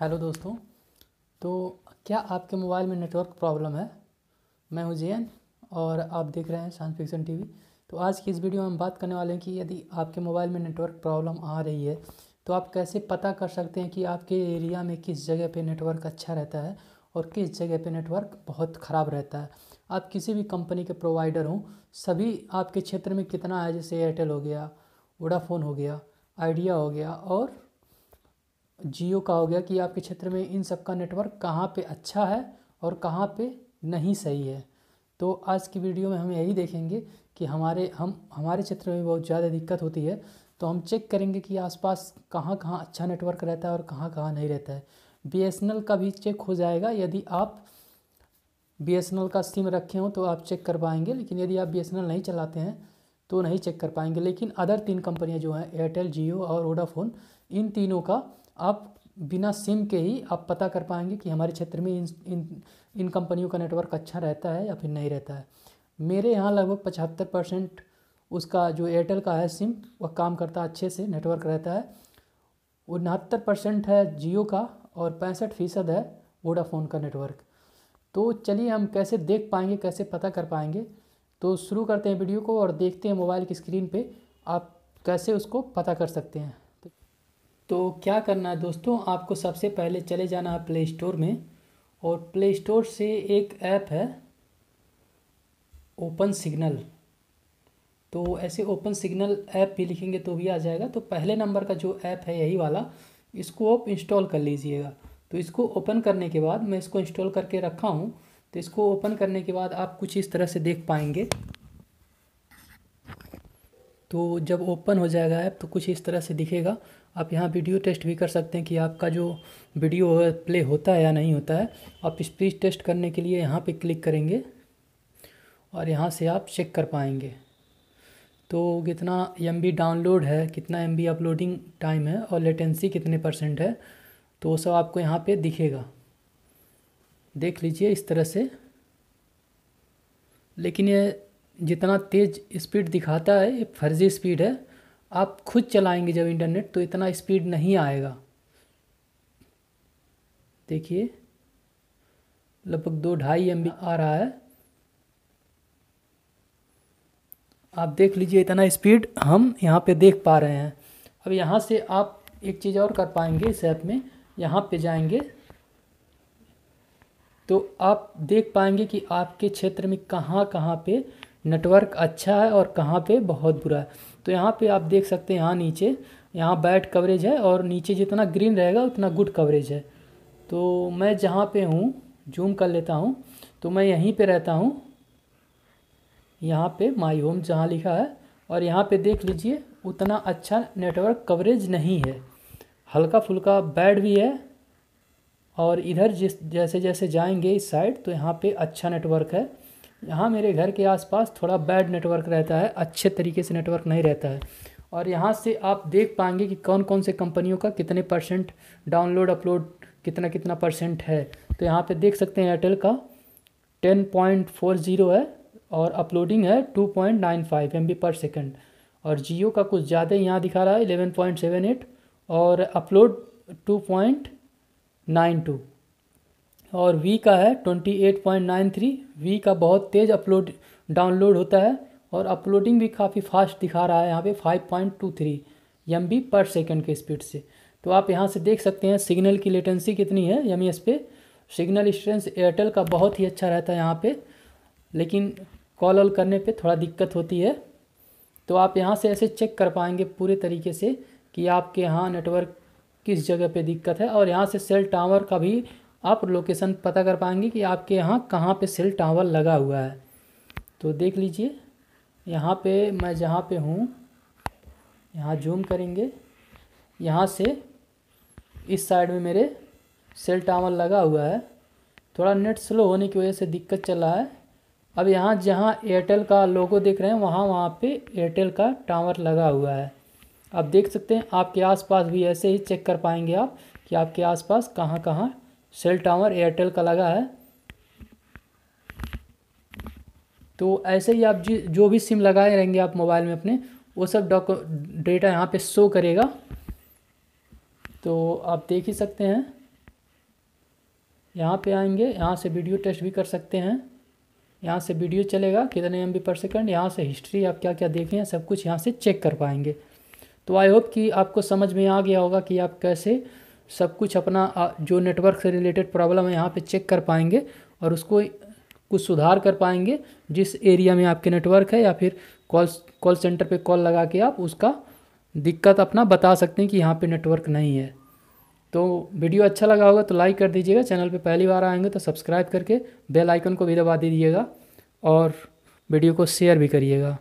hello दोस्तों तो क्या आपके मोबाइल में नेटवर्क प्रॉब्लम है मैं हूं जैन और आप देख रहे हैं साइंस फिक्सन टीवी तो आज की इस वीडियो में हम बात करने वाले हैं कि यदि आपके मोबाइल में नेटवर्क प्रॉब्लम आ रही है तो आप कैसे पता कर सकते हैं कि आपके एरिया में किस जगह पे नेटवर्क अच्छा रहता है और किस जगह पे नेटवर्क बहुत ख़राब रहता है आप किसी भी कंपनी के प्रोवाइडर हों सभी आपके क्षेत्र में कितना है जैसे एयरटेल हो गया वोडाफोन हो गया आइडिया हो गया और जियो का हो गया कि आपके क्षेत्र में इन सब का नेटवर्क कहाँ पे अच्छा है और कहाँ पे नहीं सही है तो आज की वीडियो में हम यही देखेंगे कि हमारे हम हमारे क्षेत्र में बहुत ज़्यादा दिक्कत होती है तो हम चेक करेंगे कि आसपास कहाँ कहाँ अच्छा नेटवर्क रहता है और कहाँ कहाँ नहीं रहता है बी का भी चेक हो जाएगा यदि आप बी का सिम रखे हों तो आप चेक कर पाएंगे लेकिन यदि आप बी नहीं चलाते हैं तो नहीं चेक कर पाएंगे लेकिन अदर तीन कंपनियां जो हैं एयरटेल जियो और वोडाफोन इन तीनों का आप बिना सिम के ही आप पता कर पाएंगे कि हमारे क्षेत्र में इन इन इन कंपनियों का नेटवर्क अच्छा रहता है या फिर नहीं रहता है मेरे यहाँ लगभग पचहत्तर परसेंट उसका जो एयरटेल का है सिम वह काम करता है अच्छे से नेटवर्क रहता है उनहत्तर परसेंट है जियो का और पैंसठ फीसद है वोडाफोन का नेटवर्क तो चलिए हम कैसे देख पाएंगे कैसे पता कर पाएंगे तो शुरू करते हैं वीडियो को और देखते हैं मोबाइल की स्क्रीन पे आप कैसे उसको पता कर सकते हैं तो क्या करना है दोस्तों आपको सबसे पहले चले जाना है प्ले स्टोर में और प्ले स्टोर से एक ऐप है ओपन सिग्नल तो ऐसे ओपन सिग्नल ऐप भी लिखेंगे तो भी आ जाएगा तो पहले नंबर का जो ऐप है यही वाला इसको आप इंस्टॉल कर लीजिएगा तो इसको ओपन करने के बाद मैं इसको इंस्टॉल करके रखा हूँ तो इसको ओपन करने के बाद आप कुछ इस तरह से देख पाएंगे तो जब ओपन हो जाएगा ऐप तो कुछ इस तरह से दिखेगा आप यहाँ वीडियो टेस्ट भी कर सकते हैं कि आपका जो वीडियो प्ले होता है या नहीं होता है आप स्पीच टेस्ट करने के लिए यहाँ पे क्लिक करेंगे और यहाँ से आप चेक कर पाएंगे तो कितना एम डाउनलोड है कितना एम अपलोडिंग टाइम है और लेटेंसी कितने परसेंट है तो वो सब आपको यहाँ पर दिखेगा देख लीजिए इस तरह से लेकिन ये जितना तेज़ स्पीड दिखाता है ये फर्जी स्पीड है आप खुद चलाएंगे जब इंटरनेट तो इतना स्पीड नहीं आएगा देखिए लगभग दो ढाई एम आ रहा है आप देख लीजिए इतना स्पीड हम यहाँ पे देख पा रहे हैं अब यहाँ से आप एक चीज़ और कर पाएंगे इस ऐप में यहाँ पे जाएंगे तो आप देख पाएंगे कि आपके क्षेत्र में कहाँ कहाँ पे नेटवर्क अच्छा है और कहाँ पे बहुत बुरा है तो यहाँ पे आप देख सकते हैं यहाँ नीचे यहाँ बैड कवरेज है और नीचे जितना ग्रीन रहेगा उतना गुड कवरेज है तो मैं जहाँ पे हूँ जूम कर लेता हूँ तो मैं यहीं पे रहता हूँ यहाँ पे माई होम जहाँ लिखा है और यहाँ पे देख लीजिए उतना अच्छा नेटवर्क कवरेज नहीं है हल्का फुल्का बैड भी है और इधर जिस जैसे जैसे जाएंगे इस साइड तो यहाँ पे अच्छा नेटवर्क है यहाँ मेरे घर के आसपास थोड़ा बैड नेटवर्क रहता है अच्छे तरीके से नेटवर्क नहीं रहता है और यहाँ से आप देख पाएंगे कि कौन कौन से कंपनियों का कितने परसेंट डाउनलोड अपलोड कितना कितना परसेंट है तो यहाँ पे देख सकते हैं एयरटेल का 10.40 है और अपलोडिंग है 2.95 पॉइंट पर सेकेंड और जियो का कुछ ज़्यादा यहाँ दिखा रहा है 11.78 और अपलोड 2.92 और वी का है 28.93 वी का बहुत तेज़ अपलोड डाउनलोड होता है और अपलोडिंग भी काफ़ी फास्ट दिखा रहा है यहाँ पे 5.23 पॉइंट पर सेकंड के स्पीड से तो आप यहाँ से देख सकते हैं सिग्नल की लेटेंसी कितनी है एम e पे सिग्नल स्ट्रेंस एयरटेल का बहुत ही अच्छा रहता है यहाँ पर लेकिन कॉल ऑल करने पर थोड़ा दिक्कत होती है तो आप यहाँ से ऐसे चेक कर पाएंगे पूरे तरीके से कि आपके यहाँ नेटवर्क किस जगह पे दिक्कत है और यहाँ से सेल टावर का भी आप लोकेशन पता कर पाएंगे कि आपके यहाँ कहाँ पे सेल टावर लगा हुआ है तो देख लीजिए यहाँ पे मैं जहाँ पे हूँ यहाँ जूम करेंगे यहाँ से इस साइड में मेरे सेल टावर लगा हुआ है थोड़ा नेट स्लो होने की वजह से दिक्कत चला है अब यहाँ जहाँ एयरटेल का लोगो देख रहे हैं वहाँ वहाँ पे एयरटेल का टावर लगा हुआ है अब देख सकते हैं आपके आसपास भी ऐसे ही चेक कर पाएंगे आप कि आपके आसपास कहाँ कहाँ सेल टावर एयरटेल का लगा है तो ऐसे ही आप जी जो भी सिम लगाए रहेंगे आप मोबाइल में अपने वो सब डॉक डेटा यहाँ पे शो करेगा तो आप देख ही सकते हैं यहाँ पे आएंगे यहाँ से वीडियो टेस्ट भी कर सकते हैं यहाँ से वीडियो चलेगा कितने एम पर सेकेंड यहाँ से हिस्ट्री आप क्या क्या देखें सब कुछ यहाँ से चेक कर पाएंगे तो आई होप कि आपको समझ में आ गया होगा कि आप कैसे सब कुछ अपना जो नेटवर्क से रिलेटेड प्रॉब्लम है यहाँ पे चेक कर पाएंगे और उसको कुछ सुधार कर पाएंगे जिस एरिया में आपके नेटवर्क है या फिर कॉल कॉल सेंटर पे कॉल लगा के आप उसका दिक्कत अपना बता सकते हैं कि यहाँ पे नेटवर्क नहीं है तो वीडियो अच्छा लगा होगा तो लाइक कर दीजिएगा चैनल पर पहली बार आएँगे तो सब्सक्राइब करके बेल आइकन को भी दबा दीजिएगा और वीडियो को शेयर भी करिएगा